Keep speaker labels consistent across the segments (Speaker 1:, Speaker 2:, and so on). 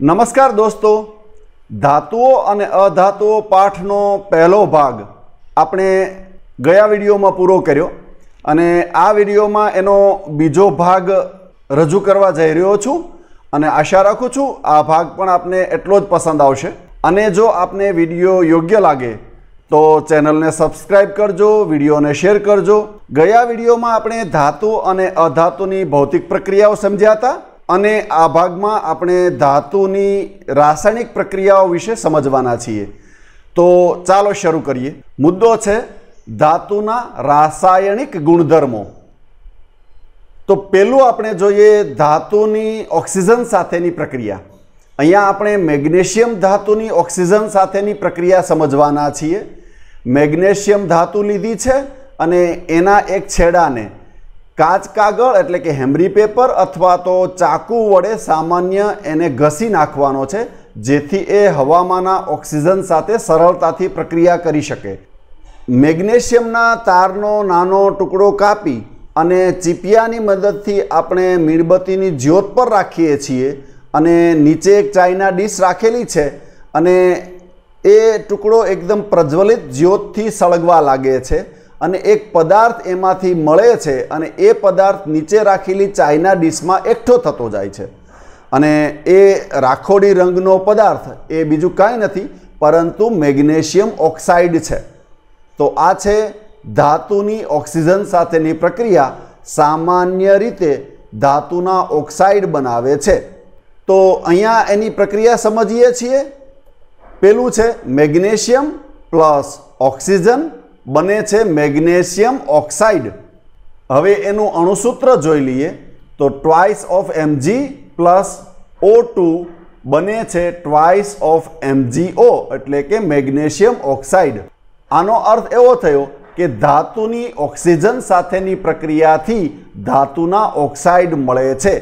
Speaker 1: નમસ્કાર દોસ્તો ધાતુઓ અને અધાતુઓ પાઠનો પહેલો ભાગ આપણે ગયા વિડીયોમાં પૂરો કર્યો અને આ વિડીયોમાં એનો બીજો ભાગ રજૂ કરવા જઈ રહ્યો છું અને આશા રાખું છું આ ભાગ પણ આપને એટલો જ પસંદ આવશે અને જો આપને વિડીયો યોગ્ય લાગે તો ચેનલને સબસ્ક્રાઇબ કરજો વિડીયોને શેર કરજો ગયા વિડીયોમાં આપણે ધાતુ અને અધાતુની ભૌતિક પ્રક્રિયાઓ સમજ્યા હતા અને આ ભાગમાં આપણે ધાતુની રાસાયણિક પ્રક્રિયાઓ વિશે સમજવાના છીએ તો ચાલો શરૂ કરીએ મુદ્દો છે ધાતુના રાસાયણિક ગુણધર્મો તો પહેલું આપણે જોઈએ ધાતુની ઓક્સિજન સાથેની પ્રક્રિયા અહીંયા આપણે મેગ્નેશિયમ ધાતુની ઓક્સિજન સાથેની પ્રક્રિયા સમજવાના છીએ મેગ્નેશિયમ ધાતુ લીધી છે અને એના એક છેડાને કાચ કાગળ એટલે કે હેમરી પેપર અથવા તો ચાકુ વડે સામાન્ય એને ઘસી નાખવાનો છે જેથી એ હવામાંના ઓક્સિજન સાથે સરળતાથી પ્રક્રિયા કરી શકે મેગ્નેશિયમના તારનો નાનો ટુકડો કાપી અને ચીપિયાની મદદથી આપણે મીણબત્તીની જ્યોત પર રાખીએ છીએ અને નીચે એક ચાઇના ડીશ રાખેલી છે અને એ ટુકડો એકદમ પ્રજ્વલિત જ્યોતથી સળગવા લાગે છે અને એક પદાર્થ એમાંથી મળે છે અને એ પદાર્થ નીચે રાખેલી ચાઇના ડીશમાં એકઠો થતો જાય છે અને એ રાખોડી રંગનો પદાર્થ એ બીજું કાંઈ નથી પરંતુ મેગ્નેશિયમ ઓક્સાઇડ છે તો આ છે ધાતુની ઓક્સિજન સાથેની પ્રક્રિયા સામાન્ય રીતે ધાતુના ઓક્સાઇડ બનાવે છે તો અહીંયા એની પ્રક્રિયા સમજીએ છીએ પેલું છે મેગ્નેશિયમ પ્લસ ઓક્સિજન બને છે મેગ્નેશિયમ ઓક્સાઇડ હવે એનું અણુસૂત્ર જોઈ લઈએ તો twice of MG plus O two બને છે ટ્વાઇસ ઓફ એમજીઓ એટલે કે મેગ્નેશિયમ ઓક્સાઇડ આનો અર્થ એવો થયો કે ધાતુની ઓક્સિજન સાથેની પ્રક્રિયાથી ધાતુના ઓક્સાઇડ મળે છે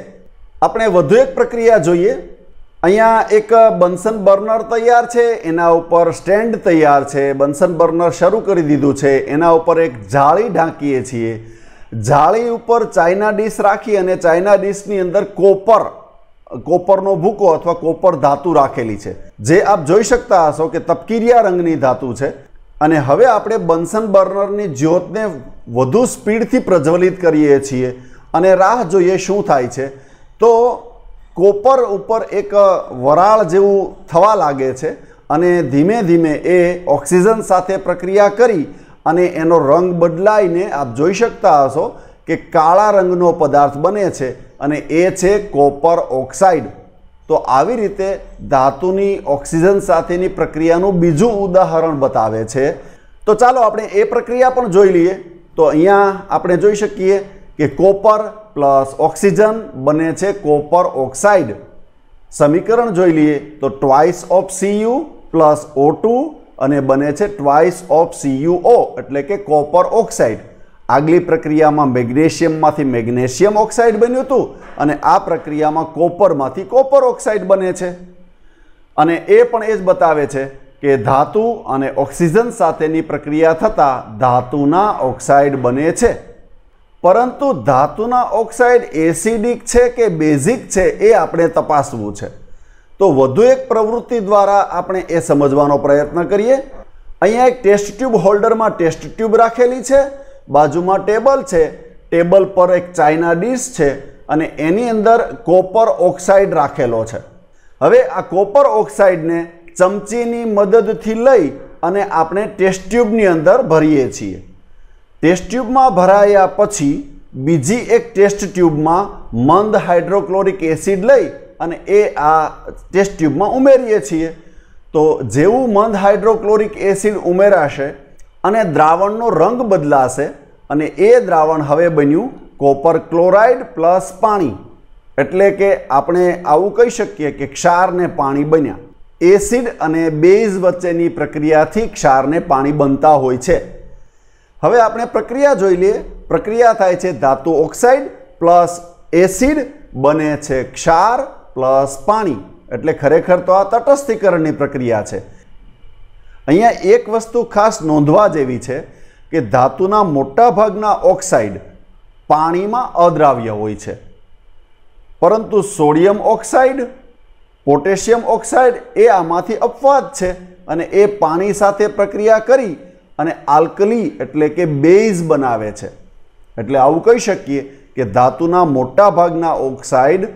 Speaker 1: આપણે વધુ એક પ્રક્રિયા જોઈએ અહીંયા એક બન્સન બર્નર તૈયાર છે એના ઉપર સ્ટેન્ડ તૈયાર છે બન્સન બર્નર શરૂ કરી દીધું છે એના ઉપર એક જાળી ઢાંકીએ છીએ જાળી ઉપર ચાઇના ડીશ રાખી અને ચાઇના ડીશની અંદર કોપર કોપરનો ભૂકો અથવા કોપર ધાતુ રાખેલી છે જે આપ જોઈ શકતા હશો કે તપકીરિયા રંગની ધાતુ છે અને હવે આપણે બન્સન બર્નરની જ્યોતને વધુ સ્પીડથી પ્રજ્વલિત કરીએ છીએ અને રાહ જોઈએ શું થાય છે તો કોપર ઉપર એક વરાળ જેવું થવા લાગે છે અને ધીમે ધીમે એ ઓક્સિજન સાથે પ્રક્રિયા કરી અને એનો રંગ બદલાઈને આપ જોઈ શકતા હશો કે કાળા રંગનો પદાર્થ બને છે અને એ છે કોપર ઓક્સાઇડ તો આવી રીતે ધાતુની ઓક્સિજન સાથેની પ્રક્રિયાનું બીજું ઉદાહરણ બતાવે છે તો ચાલો આપણે એ પ્રક્રિયા પણ જોઈ લઈએ તો અહીંયા આપણે જોઈ શકીએ કે કોપર પ્લસ ઓક્સિજન બને છે કોપર ઓક્સાઇડ સમીકરણ જોઈ લઈએ તો twice of CU plus O અને બને છે ટ્વાઇસ ઓફ સીયુઓ એટલે કે કોપર ઓક્સાઇડ આગલી પ્રક્રિયામાં મેગ્નેશિયમમાંથી મેગ્નેશિયમ ઓક્સાઇડ બન્યું હતું અને આ પ્રક્રિયામાં કોપરમાંથી કોપર ઓક્સાઇડ બને છે અને એ પણ એ જ બતાવે છે કે ધાતુ અને ઓક્સિજન સાથેની પ્રક્રિયા થતાં ધાતુના ઓક્સાઇડ બને છે પરંતુ ધાતુના ઓક્સાઇડ એસિડિક છે કે બેઝિક છે એ આપણે તપાસવું છે તો વધુ એક પ્રવૃત્તિ દ્વારા આપણે એ સમજવાનો પ્રયત્ન કરીએ અહીંયા એક ટેસ્ટ ટ્યુબ હોલ્ડરમાં ટેસ્ટ ટ્યુબ રાખેલી છે બાજુમાં ટેબલ છે ટેબલ પર એક ચાઇના ડીશ છે અને એની અંદર કોપર ઓક્સાઇડ રાખેલો છે હવે આ કોપર ઓક્સાઇડને ચમચીની મદદથી લઈ અને આપણે ટેસ્ટ ટ્યુબની અંદર ભરીએ છીએ ટેસ્ટ ટ્યુબમાં ભરાયા પછી બીજી એક ટેસ્ટ ટ્યુબમાં મંદ હાઇડ્રોક્લોરિક એસિડ લઈ અને એ આ ટેસ્ટ ટ્યુબમાં ઉમેરીએ છીએ તો જેવું મંદ હાઇડ્રોક્લોરિક એસિડ ઉમેરાશે અને દ્રાવણનો રંગ બદલાશે અને એ દ્રાવણ હવે બન્યું કોપર ક્લોરાઇડ પ્લસ પાણી એટલે કે આપણે આવું કહી શકીએ કે ક્ષારને પાણી બન્યા એસિડ અને બેઝ વચ્ચેની પ્રક્રિયાથી ક્ષારને પાણી બનતા હોય છે હવે આપણે પ્રક્રિયા જોઈ લઈએ પ્રક્રિયા થાય છે ધાતુ ઓક્સાઇડ પ્લસ એસિડ બને છે ક્ષાર પ્લસ પાણી એટલે ખરેખર તો આ તટસ્થીકરણની પ્રક્રિયા છે અહીંયા એક વસ્તુ ખાસ નોંધવા જેવી છે કે ધાતુના મોટાભાગના ઓક્સાઇડ પાણીમાં અદ્રાવ્ય હોય છે પરંતુ સોડિયમ ઓક્સાઇડ પોટેશિયમ ઓક્સાઇડ એ આમાંથી અપવાદ છે અને એ પાણી સાથે પ્રક્રિયા કરી અને આલ્કલી એટલે કે બેઝ બનાવે છે એટલે આવું કહી શકીએ કે ધાતુના મોટા ભાગના ઓક્સાઇડ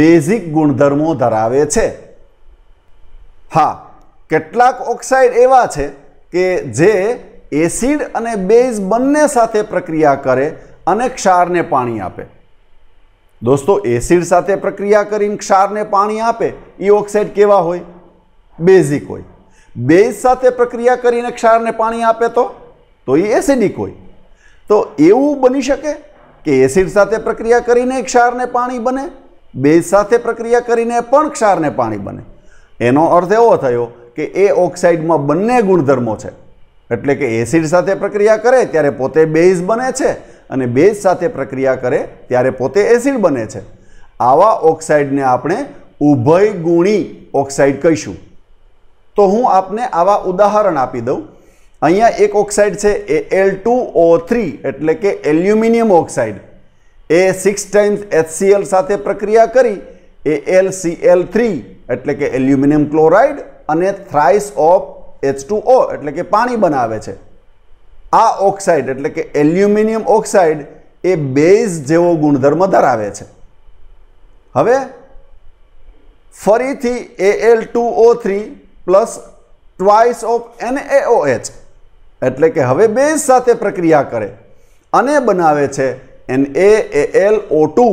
Speaker 1: બેઝિક ગુણધર્મો ધરાવે છે હા કેટલાક ઓક્સાઇડ એવા છે કે જે એસિડ અને બેઝ બંને સાથે પ્રક્રિયા કરે અને ક્ષારને પાણી આપે દોસ્તો એસિડ સાથે પ્રક્રિયા કરીને ક્ષારને પાણી આપે એ ઓક્સાઇડ કેવા હોય બેઝિક હોય બેઝ સાથે પ્રક્રિયા કરીને ક્ષારને પાણી આપે તો તો એ એસિડિક હોય તો એવું બની શકે કે એસિડ સાથે પ્રક્રિયા કરીને ક્ષારને પાણી બને બેઝ સાથે પ્રક્રિયા કરીને પણ ક્ષારને પાણી બને એનો અર્થ એવો થયો કે એ ઓક્સાઇડમાં બંને ગુણધર્મો છે એટલે કે એસિડ સાથે પ્રક્રિયા કરે ત્યારે પોતે બેઝ બને છે અને બેઝ સાથે પ્રક્રિયા કરે ત્યારે પોતે એસિડ બને છે આવા ઓક્સાઇડને આપણે ઉભય ગુણી ઓક્સાઇડ કહીશું તો હું આપને આવા ઉદાહરણ આપી દઉં અહીંયા એક ઓક્સાઇડ છે A L two O three એટલે કે એલ્યુમિનિયમ ઓક્સાઇડ એ સિક્સ ટાઈમ્સ એચસીએલ સાથે પ્રક્રિયા કરી A L C L three એટલે કે એલ્યુમિનિયમ ક્લોરાઇડ અને thrice of H two O એટલે કે પાણી બનાવે છે આ ઓક્સાઇડ એટલે કે એલ્યુમિનિયમ ઓક્સાઇડ એ બેઝ જેવો ગુણધર્મ ધરાવે છે હવે ફરીથી A L two O three plus twice of N NAOH એટલે કે હવે બેઝ સાથે પ્રક્રિયા કરે અને બનાવે છે N A L O two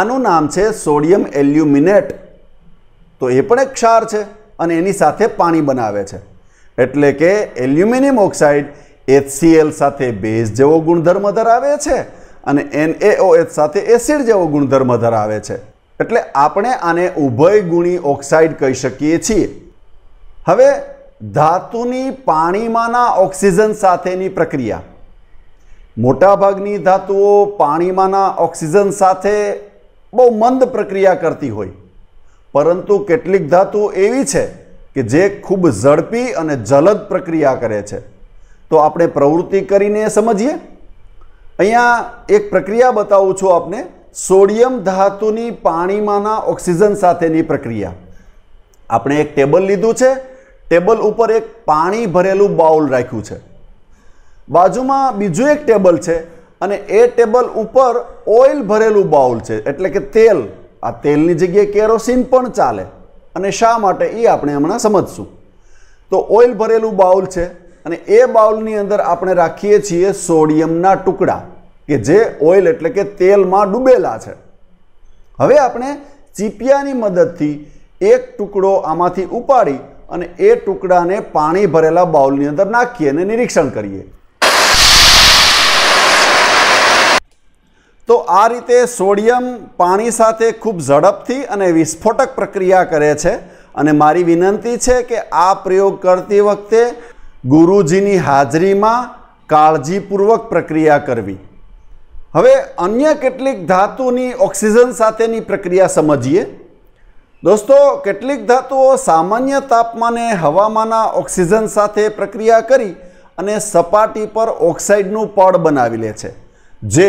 Speaker 1: આનું નામ છે સોડિયમ એલ્યુમિનેટ તો એ પણ એક ક્ષાર છે અને એની સાથે પાણી બનાવે છે એટલે કે એલ્યુમિનિયમ ઓક્સાઇડ એચસીએલ સાથે બેઝ જેવો ગુણધર્મ ધરાવે છે અને એન એનએઓએચ સાથે એસિડ જેવો ગુણધર્મ ધરાવે છે એટલે આપણે આને ઉભય ગુણી ઓક્સાઇડ કહી શકીએ છીએ હવે ધાતુની પાણીમાંના ઓક્સિજન સાથેની પ્રક્રિયા મોટાભાગની ધાતુઓ પાણીમાંના ઓક્સિજન સાથે બહુ મંદ પ્રક્રિયા કરતી હોય પરંતુ કેટલીક ધાતુઓ એવી છે કે જે ખૂબ ઝડપી અને જલદ પ્રક્રિયા કરે છે તો આપણે પ્રવૃત્તિ કરીને સમજીએ અહીંયા એક પ્રક્રિયા બતાવું છું આપને સોડિયમ ધાતુની પાણીમાંના ઓક્સિજન સાથેની પ્રક્રિયા આપણે એક ટેબલ લીધું છે ટેબલ ઉપર એક પાણી ભરેલું બાઉલ રાખ્યું છે બાજુમાં બીજું એક ટેબલ છે અને એ ટેબલ ઉપર ઓઇલ ભરેલું બાઉલ છે એટલે કે તેલ આ તેલની જગ્યાએ કેરોસીન પણ ચાલે અને શા માટે એ આપણે હમણાં સમજશું તો ઓઇલ ભરેલું બાઉલ છે અને એ બાઉલની અંદર આપણે રાખીએ છીએ સોડિયમના ટુકડા કે જે ઓઇલ એટલે કે તેલમાં ડૂબેલા છે હવે આપણે ચીપિયાની મદદથી એક ટુકડો આમાંથી ઉપાડી અને એ ટુકડાને પાણી ભરેલા બાઉલની અંદર નાખીએ અને નિરીક્ષણ કરીએ તો આ રીતે સોડિયમ પાણી સાથે ખૂબ ઝડપથી અને વિસ્ફોટક પ્રક્રિયા કરે છે અને મારી વિનંતી છે કે આ પ્રયોગ કરતી વખતે ગુરુજીની હાજરીમાં કાળજીપૂર્વક પ્રક્રિયા કરવી હવે અન્ય કેટલીક ધાતુની ઓક્સિજન સાથેની પ્રક્રિયા સમજીએ દોસ્તો કેટલીક ધાતુઓ સામાન્ય તાપમાને હવામાંના ઓક્સિજન સાથે પ્રક્રિયા કરી અને સપાટી પર ઓક્સાઇડનું પડ બનાવી લે છે જે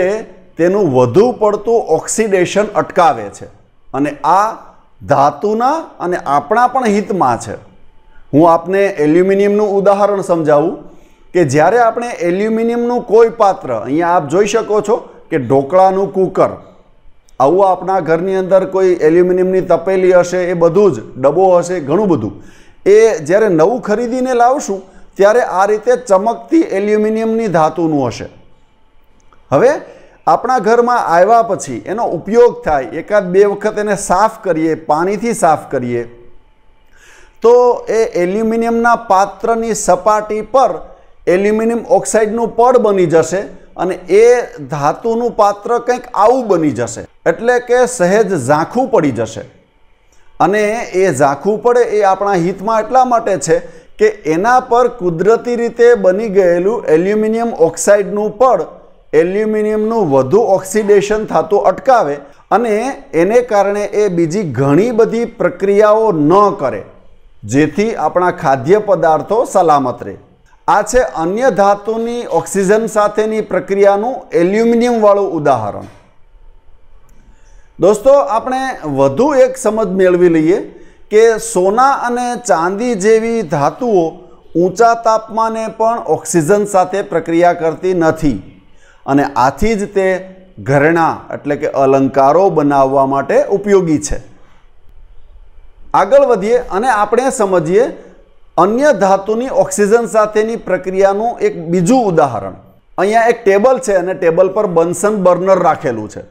Speaker 1: તેનું વધુ પડતું ઓક્સિડેશન અટકાવે છે અને આ ધાતુના અને આપણા પણ હિતમાં છે હું આપને એલ્યુમિનિયમનું ઉદાહરણ સમજાવું કે જ્યારે આપણે એલ્યુમિનિયમનું કોઈ પાત્ર અહીંયા આપ જોઈ શકો છો કે ઢોકળાનું કૂકર આવું આપણા ઘરની અંદર કોઈ એલ્યુમિનિયમની તપેલી હશે એ બધું જ ડબ્બો હશે ઘણું બધું એ જ્યારે નવું ખરીદીને લાવશું ત્યારે આ રીતે ચમકતી એલ્યુમિનિયમની ધાતુનું હશે હવે આપણા ઘરમાં આવ્યા પછી એનો ઉપયોગ થાય એકાદ બે વખત એને સાફ કરીએ પાણીથી સાફ કરીએ તો એ એલ્યુમિનિયમના પાત્રની સપાટી પર એલ્યુમિનિયમ ઓક્સાઇડનું પડ બની જશે અને એ ધાતુનું પાત્ર કંઈક આવું બની જશે એટલે કે સહેજ ઝાંખું પડી જશે અને એ ઝાંખું પડે એ આપણા હિતમાં એટલા માટે છે કે એના પર કુદરતી રીતે બની ગયેલું એલ્યુમિનિયમ ઓક્સાઇડનું પડ એલ્યુમિનિયમનું વધુ ઓક્સિડેશન થતું અટકાવે અને એને કારણે એ બીજી ઘણી બધી પ્રક્રિયાઓ ન કરે જેથી આપણા ખાદ્ય પદાર્થો સલામત રહે આ છે અન્ય ધાતુની ઓક્સિજન સાથેની પ્રક્રિયાનું એલ્યુમિનિયમવાળું ઉદાહરણ દોસ્તો આપણે વધુ એક સમજ મેળવી લઈએ કે સોના અને ચાંદી જેવી ધાતુઓ ઊંચા તાપમાને પણ ઓક્સિજન સાથે પ્રક્રિયા કરતી નથી અને આથી જ તે ઘરેણા એટલે કે અલંકારો બનાવવા માટે ઉપયોગી છે આગળ વધીએ અને આપણે સમજીએ અન્ય ધાતુની ઓક્સિજન સાથેની પ્રક્રિયાનું એક બીજું ઉદાહરણ અહીંયા એક ટેબલ છે અને ટેબલ પર બન્સન બર્નર રાખેલું છે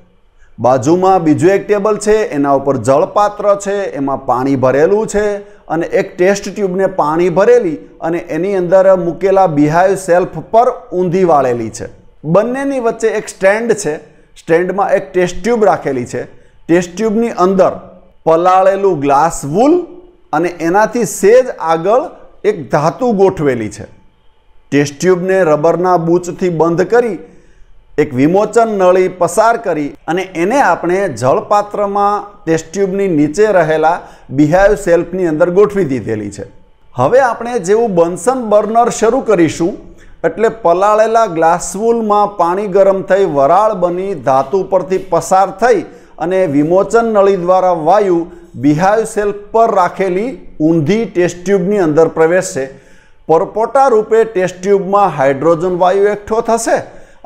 Speaker 1: બાજુમાં બીજું એક ટેબલ છે એના ઉપર જળપાત્ર છે એમાં પાણી ભરેલું છે અને એક ટેસ્ટ ટ્યુબને પાણી ભરેલી અને એની અંદર મૂકેલા બિહાઇવ સેલ્ફ પર ઊંધી વાળેલી છે બંનેની વચ્ચે એક સ્ટેન્ડ છે સ્ટેન્ડમાં એક ટેસ્ટ ટ્યુબ રાખેલી છે ટેસ્ટ ટ્યુબની અંદર પલાળેલું ગ્લાસ વૂલ અને એનાથી સેજ આગળ એક ધાતુ ગોઠવેલી છે ટેસ્ટ ટ્યુબને રબરના બૂચથી બંધ કરી એક વિમોચન નળી પસાર કરી અને એને આપણે જળપાત્રમાં ટેસ્ટ ટ્યુબની નીચે રહેલા બિહાઇવ સેલ્ફની અંદર ગોઠવી દીધેલી છે હવે આપણે જેવું બન્સન બર્નર શરૂ કરીશું એટલે પલાળેલા ગ્લાસવૂલમાં પાણી ગરમ થઈ વરાળ બની ધાતુ પરથી પસાર થઈ અને વિમોચન નળી દ્વારા વાયુ બિહાઇવ સેલ પર રાખેલી ઊંધી ટેસ્ટ ટ્યુબની અંદર પ્રવેશશે પરપોટા રૂપે ટેસ્ટ ટ્યુબમાં હાઇડ્રોજન વાયુ એકઠો થશે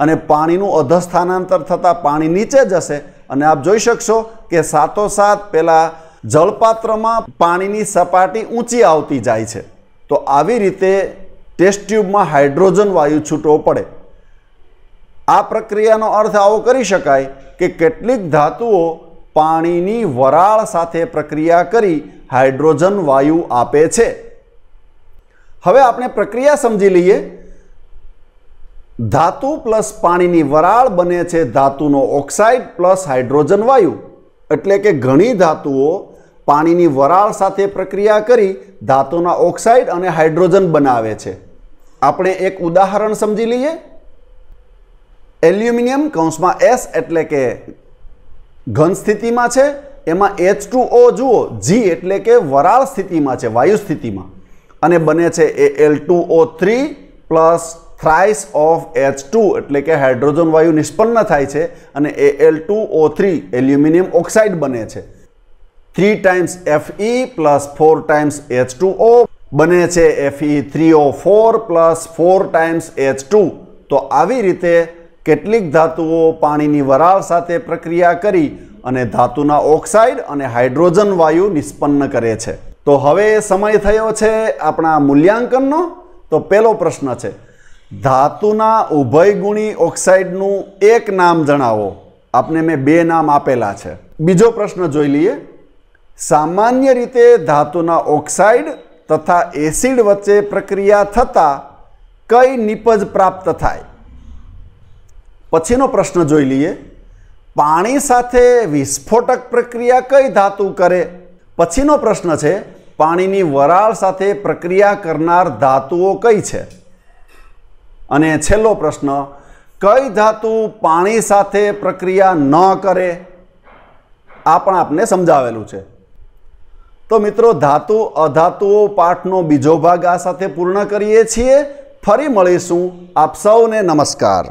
Speaker 1: અને પાણીનું અધસ્થાનાંતર થતાં પાણી નીચે જશે અને આપ જોઈ શકશો કે સાતોસાત પહેલાં જળપાત્રમાં પાણીની સપાટી ઊંચી આવતી જાય છે તો આવી રીતે ટેસ્ટ ટ્યુબમાં હાઇડ્રોજન વાયુ છૂટવો પડે આ પ્રક્રિયાનો અર્થ આવો કરી શકાય કે કેટલીક ધાતુઓ પાણીની વરાળ સાથે પ્રક્રિયા કરી હાઇડ્રોજન વાયુ આપે છે હવે આપણે પ્રક્રિયા સમજી લઈએ ધાતુ પ્લસ પાણીની વરાળ બને છે ધાતુનો ઓક્સાઇડ પ્લસ હાઇડ્રોજન વાયુ એટલે કે ઘણી ધાતુઓ પાણીની વરાળ સાથે પ્રક્રિયા કરી ધાતુના ઓક્સાઇડ અને હાઇડ્રોજન બનાવે છે આપણે એક ઉદાહરણ સમજી લઈએ એલ્યુમિનિયમ કૌંસમાં એસ એટલે કે ઘન સ્થિતિમાં છે એમાં એચ ટુ ઓ જુઓ જી એટલે કે વરાળ સ્થિતિમાં છે વાયુ સ્થિતિમાં અને બને છે A L two O three plus thrice of H two એટલે કે હાઇડ્રોજન વાયુ નિષ્પન્ન થાય છે અને A L two O three aluminium oxide બને છે three times F E plus four times H two O બને છે F E three O four plus four times H two તો આવી રીતે કેટલીક ધાતુઓ પાણીની વરાળ સાથે પ્રક્રિયા કરી અને ધાતુના ઓક્સાઇડ અને હાઇડ્રોજન વાયુ નિષ્પન્ન કરે છે તો હવે સમય થયો છે આપણા મૂલ્યાંકનનો તો પહેલો પ્રશ્ન છે ધાતુના ઉભયગુણી ઓક્સાઇડનું એક નામ જણાવો આપને મેં બે નામ આપેલા છે બીજો પ્રશ્ન જોઈ લઈએ સામાન્ય રીતે ધાતુના ઓક્સાઇડ તથા એસિડ વચ્ચે પ્રક્રિયા થતાં કઈ નિપજ પ્રાપ્ત થાય પછીનો પ્રશ્ન જોઈ લઈએ પાણી સાથે વિસ્ફોટક પ્રક્રિયા કઈ ધાતુ કરે પછીનો પ્રશ્ન છે પાણીની વરાળ સાથે પ્રક્રિયા કરનાર ધાતુઓ કઈ છે અને છેલ્લો પ્રશ્ન કઈ ધાતુ પાણી સાથે પ્રક્રિયા ન કરે આ પણ આપને સમજાવેલું છે તો મિત્રો ધાતુ અધાતુઓ પાઠનો બીજો ભાગ આ સાથે પૂર્ણ કરીએ છીએ ફરી મળીશું આપ સૌને નમસ્કાર